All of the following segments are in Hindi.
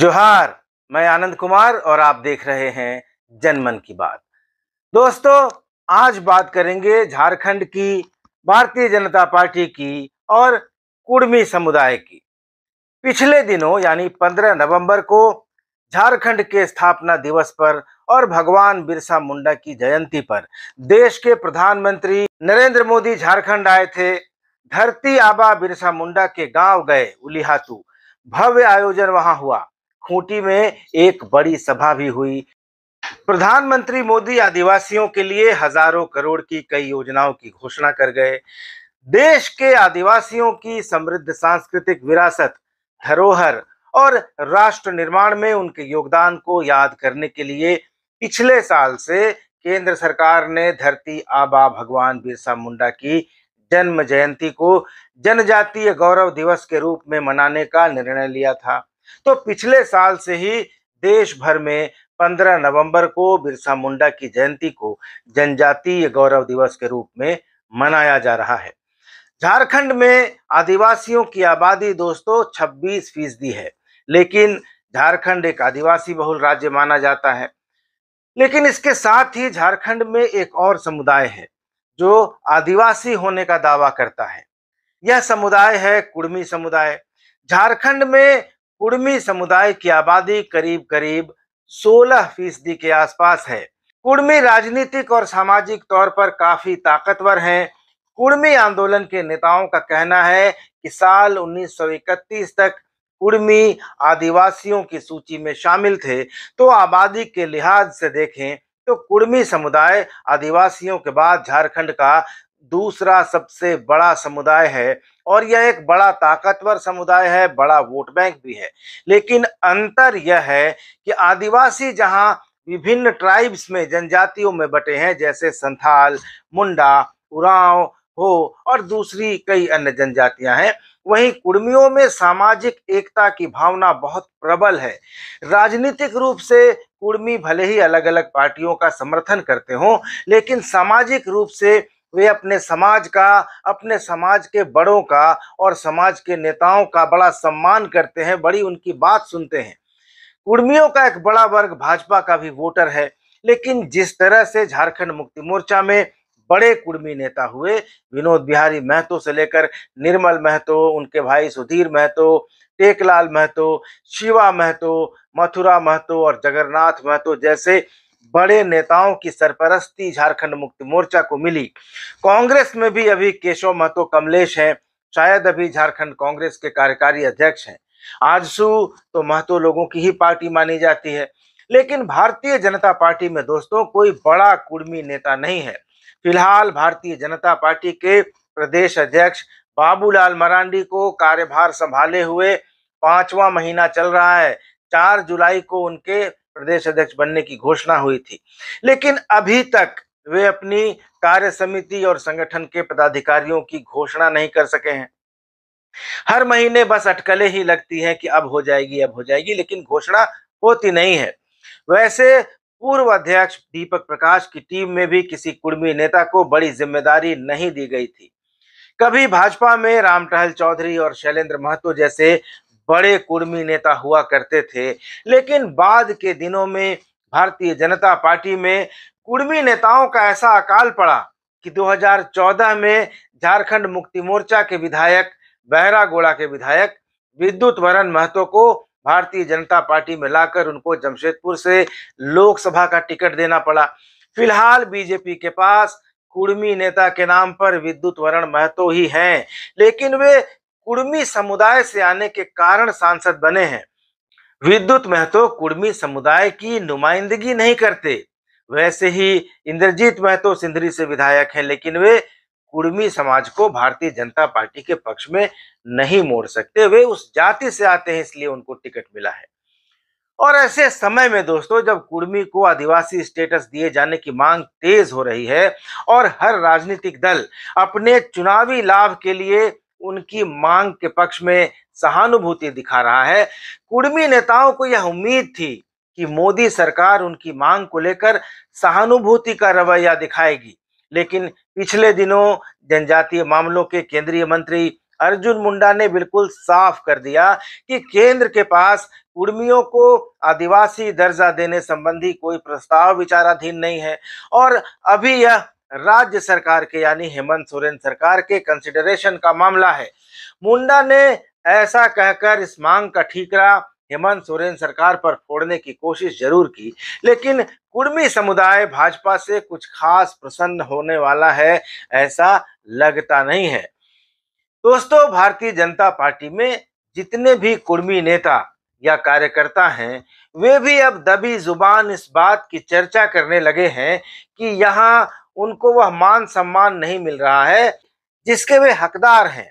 जोहार मैं आनंद कुमार और आप देख रहे हैं जनमन की बात दोस्तों आज बात करेंगे झारखंड की भारतीय जनता पार्टी की और कुर्मी समुदाय की पिछले दिनों यानी 15 नवंबर को झारखंड के स्थापना दिवस पर और भगवान बिरसा मुंडा की जयंती पर देश के प्रधानमंत्री नरेंद्र मोदी झारखंड आए थे धरती आबा बिरसा मुंडा के गांव गए उलिहातू भव्य आयोजन वहां हुआ खूंटी में एक बड़ी सभा भी हुई प्रधानमंत्री मोदी आदिवासियों के लिए हजारों करोड़ की कई योजनाओं की घोषणा कर गए देश के आदिवासियों की समृद्ध सांस्कृतिक विरासत धरोहर और राष्ट्र निर्माण में उनके योगदान को याद करने के लिए पिछले साल से केंद्र सरकार ने धरती आबा भगवान बिरसा मुंडा की जन्म जयंती को जनजातीय गौरव दिवस के रूप में मनाने का निर्णय लिया था तो पिछले साल से ही देश भर में 15 नवंबर को बिरसा मुंडा की जयंती को जनजातीय गौरव दिवस के रूप में मनाया जा रहा है झारखंड में आदिवासियों की आबादी दोस्तों 26 फीसदी है लेकिन झारखंड एक आदिवासी बहुल राज्य माना जाता है लेकिन इसके साथ ही झारखंड में एक और समुदाय है जो आदिवासी होने का दावा करता है यह समुदाय है कुड़मी समुदाय झारखंड में कुड़मी समुदाय की आबादी करीब करीब 16 फीसदी के आसपास है कुड़मी राजनीतिक और सामाजिक तौर पर काफी ताकतवर हैं कुड़मी आंदोलन के नेताओं का कहना है कि साल 1931 तक कुड़मी आदिवासियों की सूची में शामिल थे तो आबादी के लिहाज से देखें तो कुड़मी समुदाय आदिवासियों के बाद झारखंड का दूसरा सबसे बड़ा समुदाय है और यह एक बड़ा ताकतवर समुदाय है बड़ा वोट बैंक भी है लेकिन अंतर यह है कि आदिवासी जहां विभिन्न ट्राइब्स में जनजातियों में बटे हैं जैसे संथाल मुंडा उराव हो और दूसरी कई अन्य जनजातियां हैं वहीं कुर्मियों में सामाजिक एकता की भावना बहुत प्रबल है राजनीतिक रूप से कुर्मी भले ही अलग अलग पार्टियों का समर्थन करते हों लेकिन सामाजिक रूप से वे अपने समाज का अपने समाज के बड़ों का और समाज के नेताओं का बड़ा सम्मान करते हैं बड़ी उनकी बात सुनते हैं कुर्मियों का एक बड़ा वर्ग भाजपा का भी वोटर है लेकिन जिस तरह से झारखंड मुक्ति मोर्चा में बड़े कुर्मी नेता हुए विनोद बिहारी महतो से लेकर निर्मल महतो उनके भाई सुधीर महतो टेकलाल महतो शिवा महतो मथुरा महतो और जगन्नाथ महतो जैसे बड़े नेताओं की सरपरस्ती झारखंड मुक्ति मोर्चा को मिली कांग्रेस में भी अभी केशव महतो कमलेश हैं शायद अभी झारखंड कांग्रेस के कार्यकारी अध्यक्ष हैं आजसू तो महतो लोगों की ही पार्टी मानी जाती है लेकिन भारतीय जनता पार्टी में दोस्तों कोई बड़ा कुर्मी नेता नहीं है फिलहाल भारतीय जनता पार्टी के प्रदेश अध्यक्ष बाबूलाल मरांडी को कार्यभार संभाले हुए पांचवा महीना चल रहा है चार जुलाई को उनके प्रदेश अध्यक्ष बनने की घोषणा हुई थी लेकिन अभी तक वे अपनी कार्य समिति और संगठन के पदाधिकारियों की घोषणा नहीं कर सके हैं हर महीने बस अटकलें ही लगती हैं कि अब हो जाएगी अब हो जाएगी लेकिन घोषणा होती नहीं है वैसे पूर्व अध्यक्ष दीपक प्रकाश की टीम में भी किसी कुर्मी नेता को बड़ी जिम्मेदारी नहीं दी गई थी कभी भाजपा में रामटहल चौधरी और शैलेंद्र महतो जैसे बड़े कुर्मी नेता हुआ करते थे लेकिन बाद के दिनों में भारतीय जनता पार्टी में कुर्मी नेताओं का ऐसा अकाल पड़ा कि 2014 में झारखंड मुक्ति मोर्चा के विधायक बहरा गोड़ा के विधायक विद्युत वरण महतो को भारतीय जनता पार्टी में लाकर उनको जमशेदपुर से लोकसभा का टिकट देना पड़ा फिलहाल बीजेपी के पास कुर्मी नेता के नाम पर विद्युत वरण महतो ही हैं लेकिन वे कुर्मी समुदाय से आने के कारण सांसद बने हैं विद्युत महतो कुर्मी समुदाय की नुमाइंदगी नहीं करते वैसे ही इंद्रजीत महतो सिंधरी से विधायक हैं लेकिन वे कुर्मी समाज को भारतीय जनता पार्टी के पक्ष में नहीं मोड़ सकते वे उस जाति से आते हैं इसलिए उनको टिकट मिला है और ऐसे समय में दोस्तों जब कुर्मी को आदिवासी स्टेटस दिए जाने की मांग तेज हो रही है और हर राजनीतिक दल अपने चुनावी लाभ के लिए उनकी मांग के पक्ष में सहानुभूति दिखा रहा है कुड़मी नेताओं को यह उम्मीद थी कि मोदी सरकार उनकी मांग को लेकर सहानुभूति का रवैया दिखाएगी लेकिन पिछले दिनों जनजातीय मामलों के केंद्रीय मंत्री अर्जुन मुंडा ने बिल्कुल साफ कर दिया कि केंद्र के पास उर्मियों को आदिवासी दर्जा देने संबंधी कोई प्रस्ताव विचाराधीन नहीं है और अभी यह राज्य सरकार के यानी हेमंत सोरेन सरकार के कंसिडरेशन का मामला है मुंडा ने ऐसा कहकर इस मांग का ठीकरा हेमंत सोरेन सरकार पर फोड़ने की कोशिश जरूर की लेकिन कुर्मी समुदाय भाजपा से कुछ खास प्रसन्न होने वाला है ऐसा लगता नहीं है दोस्तों भारतीय जनता पार्टी में जितने भी कुर्मी नेता या कार्यकर्ता हैं वे भी अब दबी जुबान इस बात की चर्चा करने लगे हैं कि यहाँ उनको वह मान सम्मान नहीं मिल रहा है जिसके वे हकदार हैं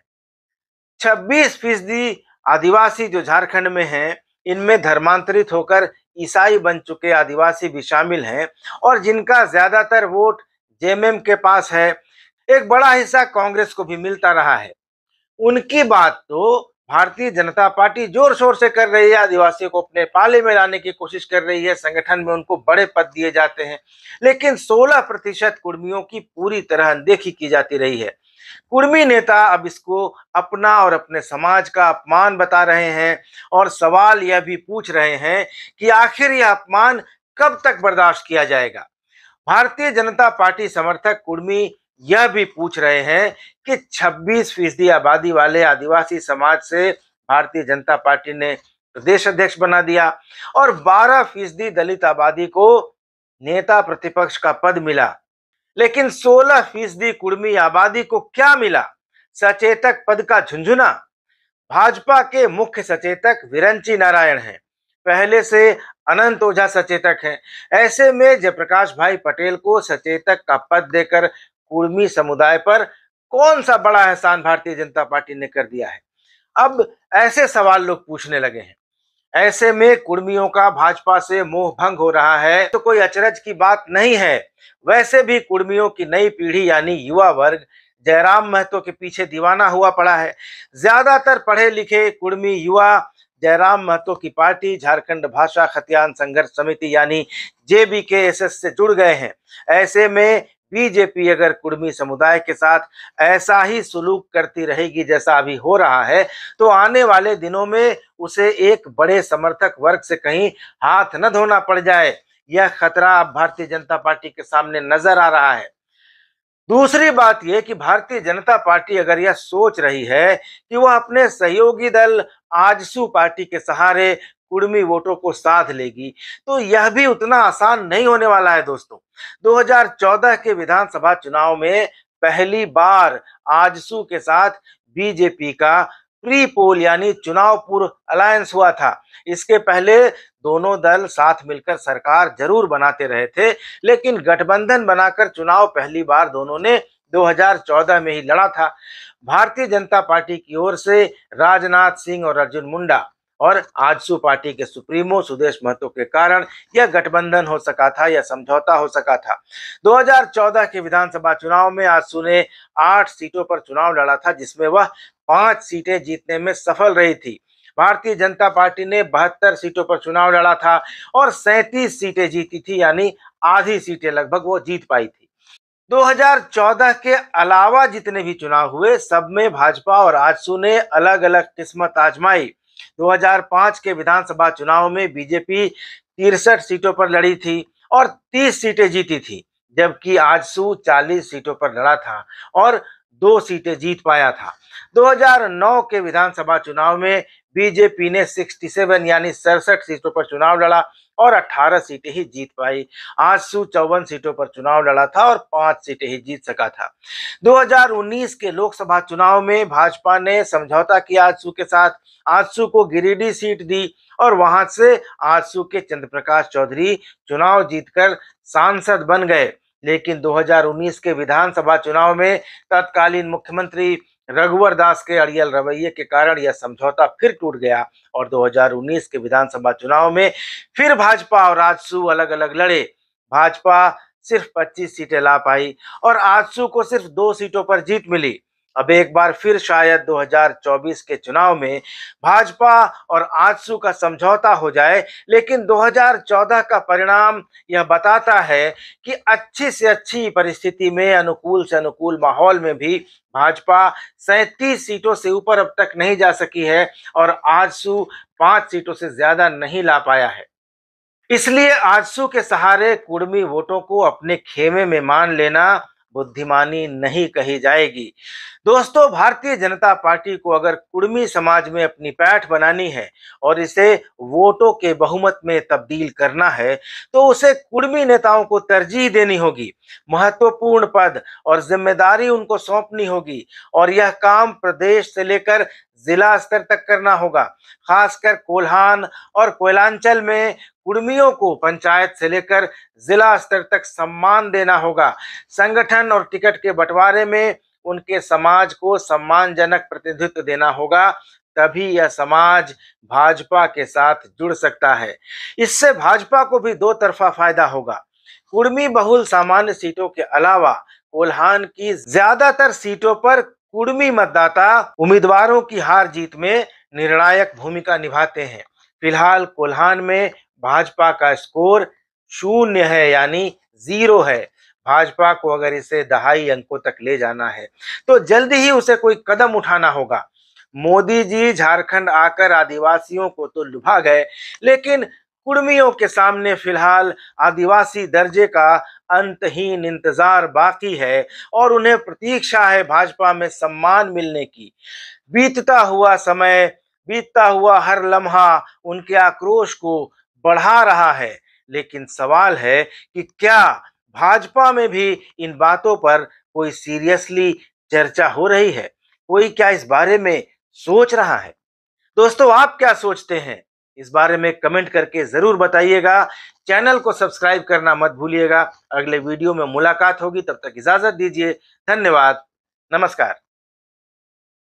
26 फीसदी आदिवासी जो झारखंड में हैं इनमें धर्मांतरित होकर ईसाई बन चुके आदिवासी भी शामिल हैं और जिनका ज्यादातर वोट जेएमएम के पास है एक बड़ा हिस्सा कांग्रेस को भी मिलता रहा है उनकी बात तो भारतीय जनता पार्टी जोर शोर से कर रही है आदिवासियों को अपने पाले में लाने की कोशिश कर रही है संगठन में उनको बड़े पद दिए जाते हैं लेकिन 16 प्रतिशत कुर्मियों की पूरी तरह अनदेखी की जाती रही है कुर्मी नेता अब इसको अपना और अपने समाज का अपमान बता रहे हैं और सवाल यह भी पूछ रहे हैं कि आखिर यह अपमान कब तक बर्दाश्त किया जाएगा भारतीय जनता पार्टी समर्थक कुर्मी यह भी पूछ रहे हैं कि 26 फीसदी आबादी वाले आदिवासी समाज से भारतीय जनता पार्टी ने प्रदेश अध्यक्ष बना दिया और 12 फीसदी दलित आबादी को नेता प्रतिपक्ष का पद मिला लेकिन 16 फीसदी कुर्मी आबादी को क्या मिला सचेतक पद का झुंझुना भाजपा के मुख्य सचेतक विरंची नारायण हैं पहले से अनंत ओझा सचेतक हैं ऐसे में जयप्रकाश भाई पटेल को सचेतक का पद देकर कुर्मी समुदाय पर कौन सा बड़ा एहसान भारतीय जनता पार्टी ने कर दिया है अब ऐसे सवाल लोग पूछने लगे हैं ऐसे में कुर्मियों का भाजपा से मोह भंग हो रहा है तो कोई अचरज की बात नहीं है वैसे भी कुर्मियों की नई पीढ़ी यानी युवा वर्ग जयराम महतो के पीछे दीवाना हुआ पड़ा है ज्यादातर पढ़े लिखे कुर्मी युवा जयराम महतो की पार्टी झारखंड भाषा खतियान संघर्ष समिति यानी जेबीकेएसएस से जुड़ गए हैं ऐसे में बीजेपी अगर कुर्मी समुदाय के साथ ऐसा ही सुलूक करती रहेगी जैसा अभी हो रहा है तो आने वाले दिनों में उसे एक बड़े समर्थक वर्ग से कहीं हाथ न धोना पड़ जाए यह खतरा भारतीय जनता पार्टी के सामने नजर आ रहा है दूसरी बात यह कि भारतीय जनता पार्टी अगर यह सोच रही है कि वह अपने सहयोगी दल आजसू पार्टी के सहारे कुर्मी वोटों को साथ लेगी तो यह भी उतना आसान नहीं होने वाला है दोस्तों 2014 के विधानसभा चुनाव में पहली बार आजसू के साथ बीजेपी का प्री पोल यानी चुनाव पूर्व अलायंस हुआ था इसके पहले दोनों दल साथ मिलकर सरकार जरूर बनाते रहे थे लेकिन गठबंधन बनाकर चुनाव पहली बार दोनों ने 2014 में ही लड़ा था भारतीय जनता पार्टी की ओर से राजनाथ सिंह और अर्जुन मुंडा और आजसू पार्टी के सुप्रीमो सुदेश महतो के कारण यह गठबंधन हो सका था या समझौता हो सका था 2014 के विधानसभा चुनाव में आजसू ने आठ सीटों पर चुनाव लड़ा था जिसमें वह पांच सीटें जीतने में सफल रही थी भारतीय जनता पार्टी ने बहत्तर सीटों पर चुनाव लड़ा था और सैंतीस सीटें जीती थी यानी आधी सीटें लगभग वो जीत पाई थी 2014 के अलावा जितने भी चुनाव हुए सब में भाजपा और आजसू ने अलग अलग किस्मत आजमाई 2005 के विधानसभा चुनाव में बीजेपी तिरसठ सीटों पर लड़ी थी और 30 सीटें जीती थी जबकि आजसू 40 सीटों पर लड़ा था और दो सीटें जीत पाया था 2009 के विधानसभा चुनाव में बीजेपी ने 67 यानी सड़सठ सीटों पर चुनाव लड़ा और 18 सीटें ही जीत पाई आंसू चौवन सीटों पर चुनाव लड़ा था और पांच सीटें ही जीत सका था 2019 के लोकसभा चुनाव में भाजपा ने समझौता किया आजसू के साथ आजसू को गिरिडीह सीट दी और वहां से आजसू के चंद्र प्रकाश चौधरी चुनाव जीतकर सांसद बन गए लेकिन 2019 के विधानसभा चुनाव में तत्कालीन मुख्यमंत्री रघुवर दास के अड़ियल रवैये के कारण यह समझौता फिर टूट गया और 2019 के विधानसभा चुनाव में फिर भाजपा और आजसू अलग अलग लड़े भाजपा सिर्फ 25 सीटें ला पाई और आजसू को सिर्फ दो सीटों पर जीत मिली अब एक बार फिर शायद 2024 के चुनाव में भाजपा और आजसू का समझौता हो जाए लेकिन 2014 का परिणाम यह बताता है कि अच्छी से अच्छी परिस्थिति में अनुकूल से अनुकूल माहौल में भी भाजपा सैतीस सीटों से ऊपर अब तक नहीं जा सकी है और आजसू पांच सीटों से ज्यादा नहीं ला पाया है इसलिए आजसू के सहारे कुर्मी वोटों को अपने खेमे में मान लेना बुद्धिमानी नहीं कही जाएगी दोस्तों भारतीय जनता पार्टी को अगर कुड़मी समाज में अपनी पैठ बनानी है और इसे वोटों के बहुमत में तब्दील करना है तो उसे कुर्मी नेताओं को तरजीह देनी होगी महत्वपूर्ण पद और जिम्मेदारी उनको सौंपनी होगी और यह काम प्रदेश से लेकर जिला स्तर तक करना होगा खासकर कोल्हान और कोयलांचल में कुर्मियों को पंचायत से लेकर जिला स्तर तक सम्मान देना होगा संगठन और टिकट के बंटवारे में उनके समाज को सम्मानजनक प्रतिनिधित्व देना होगा तभी यह समाज भाजपा के साथ जुड़ सकता है इससे भाजपा को भी दो तरफा फायदा होगा कुर्मी बहुल सामान्य सीटों के अलावा कोल्हान की ज्यादातर सीटों पर कुड़मी मतदाता उम्मीदवारों की हार जीत में निर्णायक भूमिका निभाते हैं फिलहाल कोल्हान में भाजपा का स्कोर शून्य है यानी जीरो है भाजपा को अगर इसे दहाई अंकों तक ले जाना है तो जल्द ही उसे कोई कदम उठाना होगा मोदी जी झारखंड आकर आदिवासियों को तो लुभा गए लेकिन कुर्मियों के सामने फिलहाल आदिवासी दर्जे का अंतहीन इंतजार बाकी है और उन्हें प्रतीक्षा है भाजपा में सम्मान मिलने की बीतता हुआ समय बीतता हुआ हर लम्हा उनके आक्रोश को बढ़ा रहा है लेकिन सवाल है कि क्या भाजपा में भी इन बातों पर कोई सीरियसली चर्चा हो रही है कोई क्या इस बारे में सोच रहा है दोस्तों आप क्या सोचते हैं इस बारे में कमेंट करके ज़रूर बताइएगा चैनल को सब्सक्राइब करना मत भूलिएगा अगले वीडियो में मुलाकात होगी तब तक इजाज़त दीजिए धन्यवाद नमस्कार